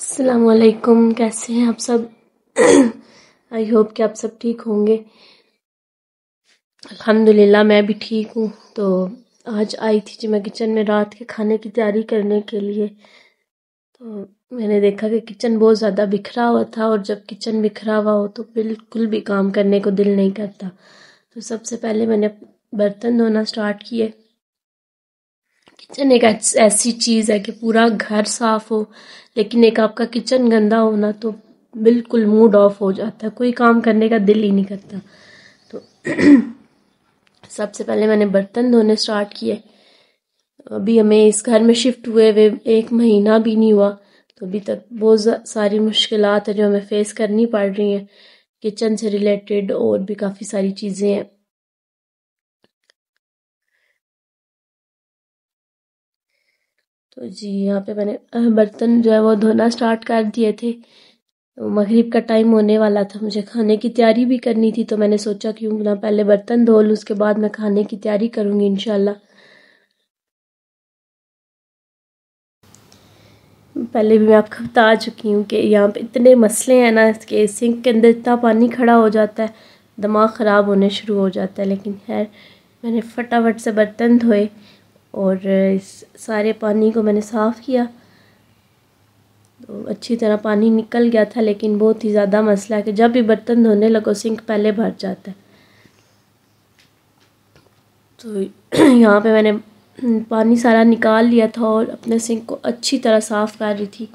असलकुम कैसे हैं आप सब आई होप कि आप सब ठीक होंगे अल्हम्दुलिल्लाह मैं भी ठीक हूँ तो आज आई थी जी मैं किचन में रात के खाने की तैयारी करने के लिए तो मैंने देखा कि किचन बहुत ज़्यादा बिखरा हुआ था और जब किचन बिखरा हुआ हो तो बिल्कुल भी काम करने को दिल नहीं करता तो सबसे पहले मैंने बर्तन धोना स्टार्ट किए किचन एक ऐसी चीज़ है कि पूरा घर साफ हो लेकिन एक आपका किचन गंदा हो ना तो बिल्कुल मूड ऑफ हो जाता है कोई काम करने का दिल ही नहीं करता तो सबसे पहले मैंने बर्तन धोने स्टार्ट किए अभी हमें इस घर में शिफ्ट हुए हुए एक महीना भी नहीं हुआ तो अभी तक बहुत सारी मुश्किल है जो हमें फेस करनी पड़ रही हैं किचन से रिलेटेड और भी काफ़ी सारी चीज़ें हैं तो जी यहाँ पे मैंने बर्तन जो है वो धोना स्टार्ट कर दिए थे तो मगरिब का टाइम होने वाला था मुझे खाने की तैयारी भी करनी थी तो मैंने सोचा क्यों ना पहले बर्तन धो लूँ उसके बाद मैं खाने की तैयारी करूँगी इनशाला पहले भी मैं आपको बता चुकी हूँ कि यहाँ पे इतने मसले हैं ना कि सिंक के अंदर इतना पानी खड़ा हो जाता है दिमाग ख़राब होने शुरू हो जाता है लेकिन खैर मैंने फटाफट से बर्तन धोए और सारे पानी को मैंने साफ़ किया तो अच्छी तरह पानी निकल गया था लेकिन बहुत ही ज़्यादा मसला है कि जब भी बर्तन धोने लगो सिंक पहले भर जाता है तो यहाँ पे मैंने पानी सारा निकाल लिया था और अपने सिंक को अच्छी तरह साफ़ कर रही थी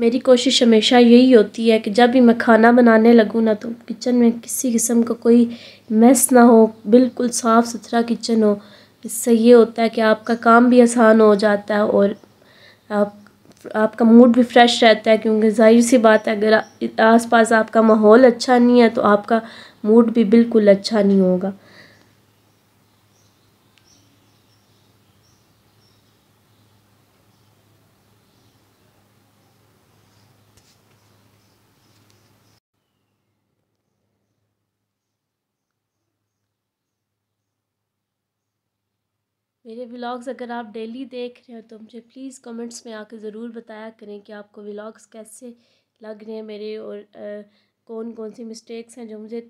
मेरी कोशिश हमेशा यही होती है कि जब भी मैं खाना बनाने लगूँ ना तो किचन में किसी किस्म का कोई मेस ना हो बिल्कुल साफ़ सुथरा किचन हो इससे ये होता है कि आपका काम भी आसान हो जाता है और आप आपका मूड भी फ्रेश रहता है क्योंकि जाहिर सी बात है अगर आसपास आपका माहौल अच्छा नहीं है तो आपका मूड भी बिल्कुल अच्छा नहीं होगा मेरे व्लॉग्स अगर आप डेली देख रहे हो तो मुझे प्लीज़ कमेंट्स में आकर ज़रूर बताया करें कि आपको व्लॉग्स कैसे लग रहे हैं मेरे और आ, कौन कौन सी मिस्टेक्स हैं जो मुझे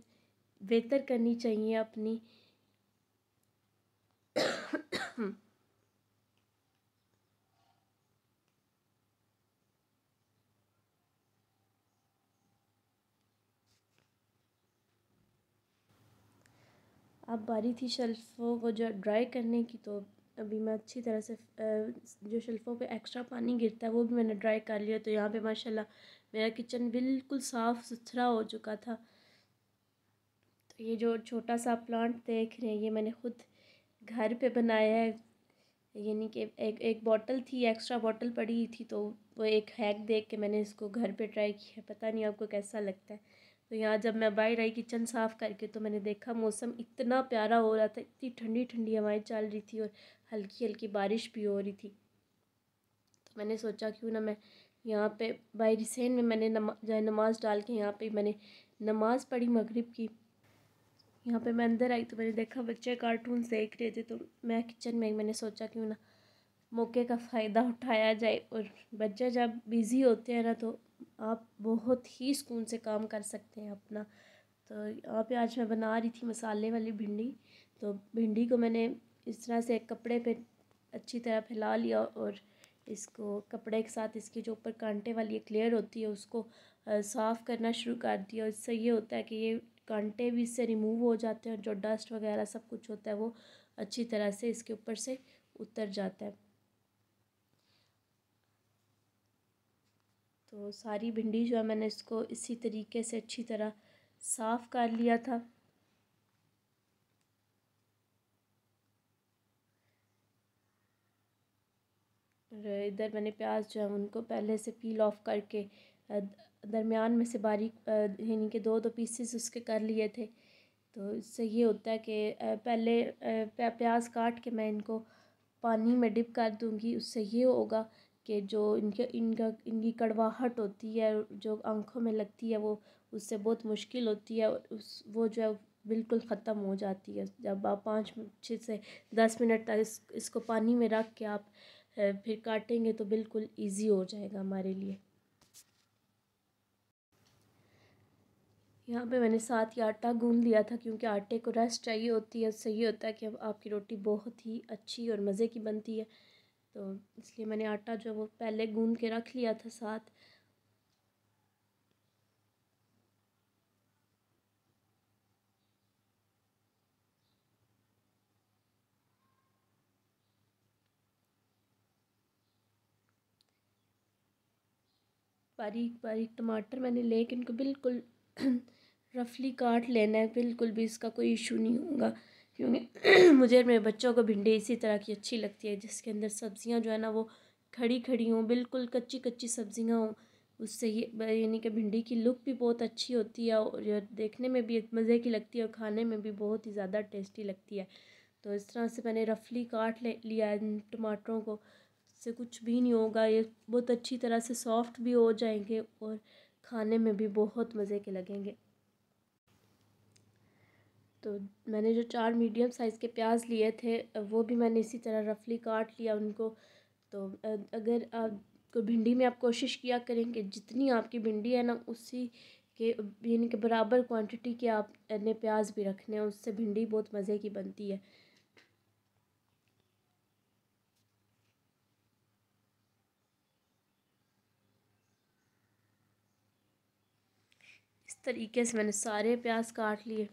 बेहतर करनी चाहिए अपनी अब बारी थी शेल्फ़ों को जो ड्राई करने की तो अभी मैं अच्छी तरह से जो शेल्फ़ों पे एक्स्ट्रा पानी गिरता है वो भी मैंने ड्राई कर लिया तो यहाँ पे माशाल्लाह मेरा किचन बिल्कुल साफ़ सुथरा हो चुका था तो ये जो छोटा सा प्लांट देख रहे हैं ये मैंने खुद घर पे बनाया है यानी कि एक एक बॉटल थी एक्स्ट्रा बॉटल पड़ी थी तो वो एक हैक देख के मैंने इसको घर पर ट्राई किया पता नहीं आपको कैसा लगता है तो यहाँ जब मैं बाहर आई किचन साफ़ करके तो मैंने देखा मौसम इतना प्यारा हो रहा था इतनी ठंडी ठंडी हवाएं चल रही थी और हल्की हल्की बारिश भी हो रही थी तो मैंने सोचा क्यों ना मैं यहाँ पे बाहर सैन में मैंने नमा जो है नमाज़ डाल के यहाँ पे मैंने नमाज़ पढ़ी मगरिब की यहाँ पे मैं अंदर आई तो मैंने देखा बच्चे कार्टून देख रहे थे तो मैं किचन में मैंने सोचा क्यों ना मौके का फ़ायदा उठाया जाए और बच्चे जब बिज़ी होते हैं ना तो आप बहुत ही सुकून से काम कर सकते हैं अपना तो यहाँ पे आज मैं बना रही थी मसाले वाली भिंडी तो भिंडी को मैंने इस तरह से कपड़े पे अच्छी तरह फैला लिया और इसको कपड़े के साथ इसके जो ऊपर कांटे वाली एक लेयर होती है उसको साफ़ करना शुरू कर दिया और इससे ये होता है कि ये कांटे भी इससे रिमूव हो जाते हैं और जो डस्ट वगैरह सब कुछ होता है वो अच्छी तरह से इसके ऊपर से उतर जाता है तो सारी भिंडी जो है मैंने इसको इसी तरीके से अच्छी तरह साफ़ कर लिया था इधर मैंने प्याज जो है उनको पहले से पील ऑफ करके दरमियान में से बारीक यानी कि दो दो पीसेस उसके कर लिए थे तो इससे ये होता है कि पहले प्याज काट के मैं इनको पानी में डिप कर दूँगी उससे ये होगा के जो इनके इनका इनकी कड़वाहट होती है जो आँखों में लगती है वो उससे बहुत मुश्किल होती है उस वो जो है बिल्कुल ख़त्म हो जाती है जब आप पाँच छः से दस मिनट तक इस इसको पानी में रख के आप फिर काटेंगे तो बिल्कुल ईज़ी हो जाएगा हमारे लिए यहाँ पे मैंने साथ ही आटा गूंद लिया था क्योंकि आटे को रेस्ट चाहिए होती है उससे ये होता है कि आपकी रोटी बहुत ही अच्छी और मज़े की बनती है तो इसलिए मैंने आटा जो वो पहले गूंद के रख लिया था साथ बारीक बारीक टमाटर मैंने ले इनको बिल्कुल रफली काट लेना है बिल्कुल भी इसका कोई इशू नहीं होगा क्योंकि मुझे मेरे बच्चों को भिंडी इसी तरह की अच्छी लगती है जिसके अंदर सब्ज़ियाँ जो है ना वो खड़ी खड़ी हों बिल्कुल कच्ची कच्ची सब्ज़ियाँ हों उससे ये यानी कि भिंडी की लुक भी बहुत अच्छी होती है और देखने में भी मज़े की लगती है और खाने में भी बहुत ही ज़्यादा टेस्टी लगती है तो इस तरह से मैंने रफली काट ले लिया है टमाटरों को इससे कुछ भी नहीं होगा ये बहुत अच्छी तरह से सॉफ्ट भी हो जाएंगे और खाने में भी बहुत मज़े के लगेंगे तो मैंने जो चार मीडियम साइज़ के प्याज लिए थे वो भी मैंने इसी तरह रफली काट लिया उनको तो अगर आपको भिंडी में आप कोशिश किया करें कि जितनी आपकी भिंडी है ना उसी के यानी कि बराबर क्वांटिटी के आपने प्याज भी रखने हैं उससे भिंडी बहुत मज़े की बनती है इस तरीके से मैंने सारे प्याज काट लिए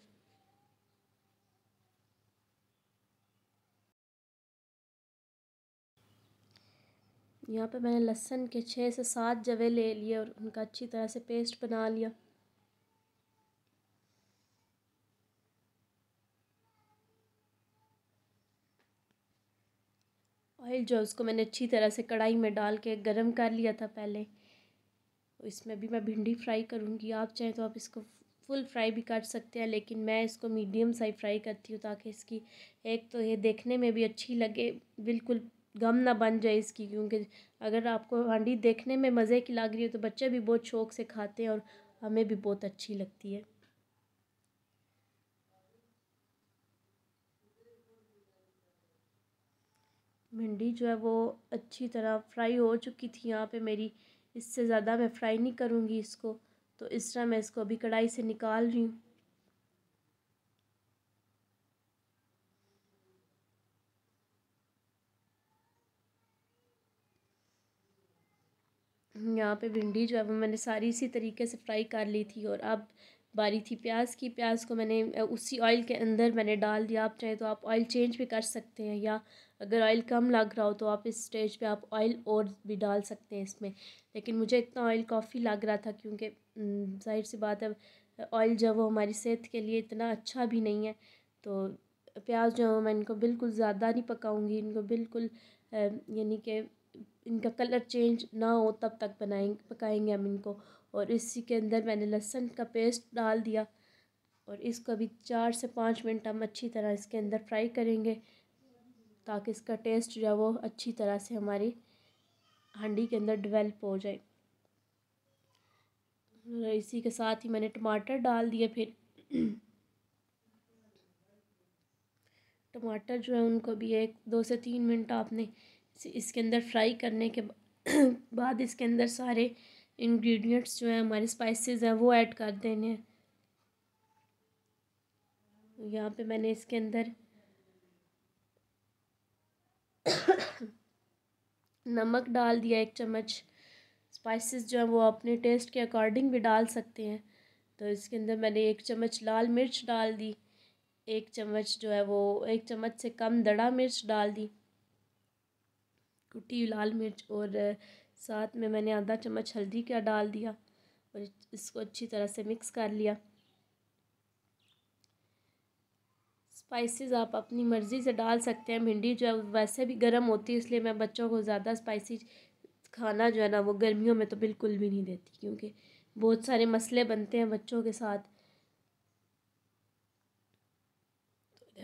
यहाँ पे मैंने लहसन के छः से सात जवे ले लिए और उनका अच्छी तरह से पेस्ट बना लिया ऑयल जो उसको मैंने अच्छी तरह से कढ़ाई में डाल के गर्म कर लिया था पहले इसमें भी मैं भिंडी फ्राई करूँगी आप चाहें तो आप इसको फुल फ्राई भी कर सकते हैं लेकिन मैं इसको मीडियम साइज फ्राई करती हूँ ताकि इसकी एक तो ये देखने में भी अच्छी लगे बिल्कुल गम ना बन जाए इसकी क्योंकि अगर आपको हांडी देखने में मज़े की लग रही हो तो बच्चे भी बहुत शौक़ से खाते हैं और हमें भी बहुत अच्छी लगती है भिंडी जो है वो अच्छी तरह फ्राई हो चुकी थी यहाँ पे मेरी इससे ज़्यादा मैं फ्राई नहीं करूँगी इसको तो इस तरह मैं इसको अभी कढ़ाई से निकाल रही हूँ यहाँ पे भिंडी जो है वो मैंने सारी इसी तरीके से फ्राई कर ली थी और अब बारी थी प्याज की प्याज को मैंने उसी ऑयल के अंदर मैंने डाल दिया आप चाहे तो आप ऑयल चेंज भी कर सकते हैं या अगर ऑयल कम लग रहा हो तो आप इस स्टेज पे आप ऑयल और भी डाल सकते हैं इसमें लेकिन मुझे इतना ऑयल काफ़ी लग रहा था क्योंकि जाहिर सी बात है ऑयल जो वो हमारी सेहत के लिए इतना अच्छा भी नहीं है तो प्याज जो है मैं इनको बिल्कुल ज़्यादा नहीं पकाऊँगी इनको बिल्कुल यानी कि इनका कलर चेंज ना हो तब तक बनाएंगे पकाएंगे हम इनको और इसी के अंदर मैंने लहसुन का पेस्ट डाल दिया और इसको अभी चार से पाँच मिनट हम अच्छी तरह इसके अंदर फ्राई करेंगे ताकि इसका टेस्ट जो है वो अच्छी तरह से हमारी हंडी के अंदर डिवेलप हो जाए इसी के साथ ही मैंने टमाटर डाल दिए फिर टमाटर जो है उनको भी एक दो से तीन मिनट आपने इसके अंदर फ्राई करने के बाद इसके अंदर सारे इंग्रेडिएंट्स जो हैं हमारे स्पाइसेस हैं वो ऐड कर देने हैं यहाँ पे मैंने इसके अंदर नमक डाल दिया एक चम्मच स्पाइसेस जो हैं वो अपने टेस्ट के अकॉर्डिंग भी डाल सकते हैं तो इसके अंदर मैंने एक चम्मच लाल मिर्च डाल दी एक चम्मच जो है वो एक चम्मच से कम दड़ा मिर्च डाल दी कुटी लाल मिर्च और साथ में मैंने आधा चम्मच हल्दी का डाल दिया और इसको अच्छी तरह से मिक्स कर लिया स्पाइसेस आप अपनी मर्ज़ी से डाल सकते हैं भिंडी जो है वैसे भी गर्म होती है इसलिए मैं बच्चों को ज़्यादा स्पाइसी खाना जो है ना वो गर्मियों में तो बिल्कुल भी नहीं देती क्योंकि बहुत सारे मसले बनते हैं बच्चों के साथ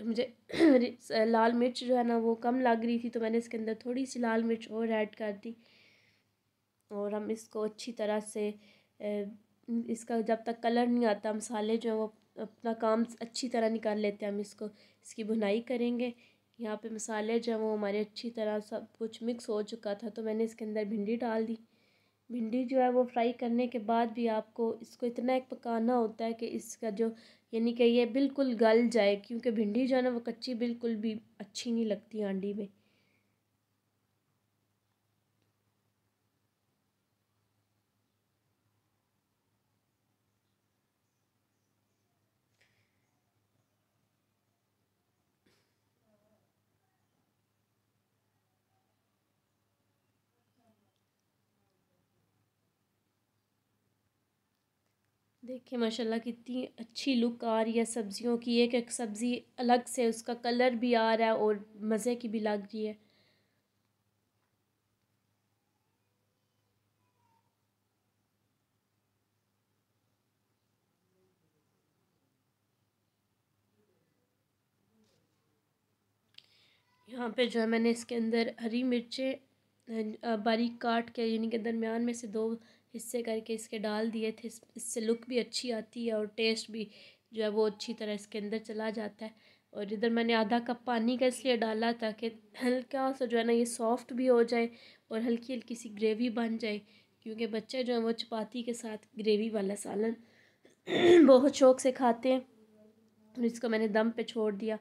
मुझे लाल मिर्च जो है ना वो कम लग रही थी तो मैंने इसके अंदर थोड़ी सी लाल मिर्च और ऐड कर दी और हम इसको अच्छी तरह से इसका जब तक कलर नहीं आता मसाले जो हैं वो अपना काम अच्छी तरह निकाल लेते हैं हम इसको इसकी भुनाई करेंगे यहाँ पे मसाले जो हैं वो हमारे अच्छी तरह सब कुछ मिक्स हो चुका था तो मैंने इसके अंदर भिंडी डाल दी भिंडी जो है वो फ्राई करने के बाद भी आपको इसको इतना एक पकाना होता है कि इसका जो यानी कि ये बिल्कुल गल जाए क्योंकि भिंडी जो है ना वो कच्ची बिल्कुल भी अच्छी नहीं लगती आंडी में देखिए माशाल्लाह कितनी अच्छी लुक आ रही है सब्ज़ियों की एक एक सब्ज़ी अलग से उसका कलर भी आ रहा है और मज़े की भी लग रही है यहाँ पे जो है मैंने इसके अंदर हरी मिर्चें बारीक काट के यानी कि दरमियान में से दो इससे करके इसके डाल दिए थे इससे लुक भी अच्छी आती है और टेस्ट भी जो है वो अच्छी तरह इसके अंदर चला जाता है और इधर मैंने आधा कप पानी का इसलिए डाला था कि हल्का सा जो है ना ये सॉफ्ट भी हो जाए और हल्की हल्की सी ग्रेवी बन जाए क्योंकि बच्चे जो हैं वो चपाती के साथ ग्रेवी वाला सालन बहुत शौक से खाते हैं और इसको मैंने दम पे छोड़ दिया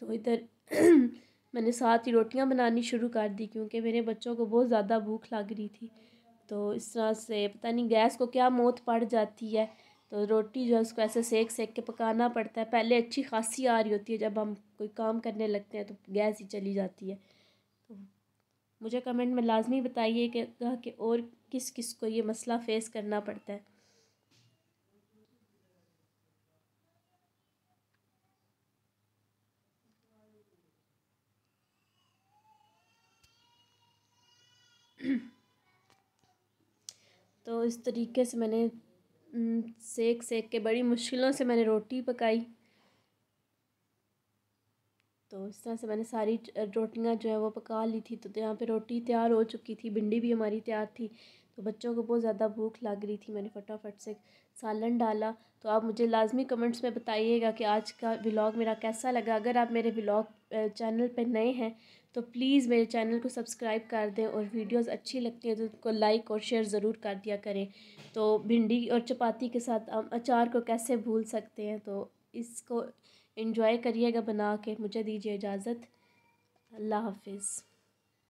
तो इधर मैंने साथ ही रोटियां बनानी शुरू कर दी क्योंकि मेरे बच्चों को बहुत ज़्यादा भूख लग रही थी तो इस तरह से पता नहीं गैस को क्या मौत पड़ जाती है तो रोटी जो है उसको ऐसे सेक सेक के पकाना पड़ता है पहले अच्छी खासी आ रही होती है जब हम कोई काम करने लगते हैं तो गैस ही चली जाती है तो मुझे कमेंट में लाजमी बताइए कि, कि और किस किस को ये मसला फेस करना पड़ता है तो इस तरीके से मैंने सेक सेक के बड़ी मुश्किलों से मैंने रोटी पकाई तो इस तरह से मैंने सारी रोटियां जो है वो पका ली थी तो यहाँ पे रोटी तैयार हो चुकी थी भिंडी भी हमारी तैयार थी तो बच्चों को बहुत ज़्यादा भूख लग रही थी मैंने फटाफट से सालन डाला तो आप मुझे लाजमी कमेंट्स में बताइएगा कि आज का व्लॉग मेरा कैसा लगा अगर आप मेरे व्लॉग चैनल पर नए हैं तो प्लीज़ मेरे चैनल को सब्सक्राइब कर दें और वीडियोस अच्छी लगती हैं तो उनको लाइक और शेयर ज़रूर कर दिया करें तो भिंडी और चपाती के साथ हम अचार को कैसे भूल सकते हैं तो इसको इंजॉय करिएगा बना के मुझे दीजिए इजाज़त अल्लाह हाफिज़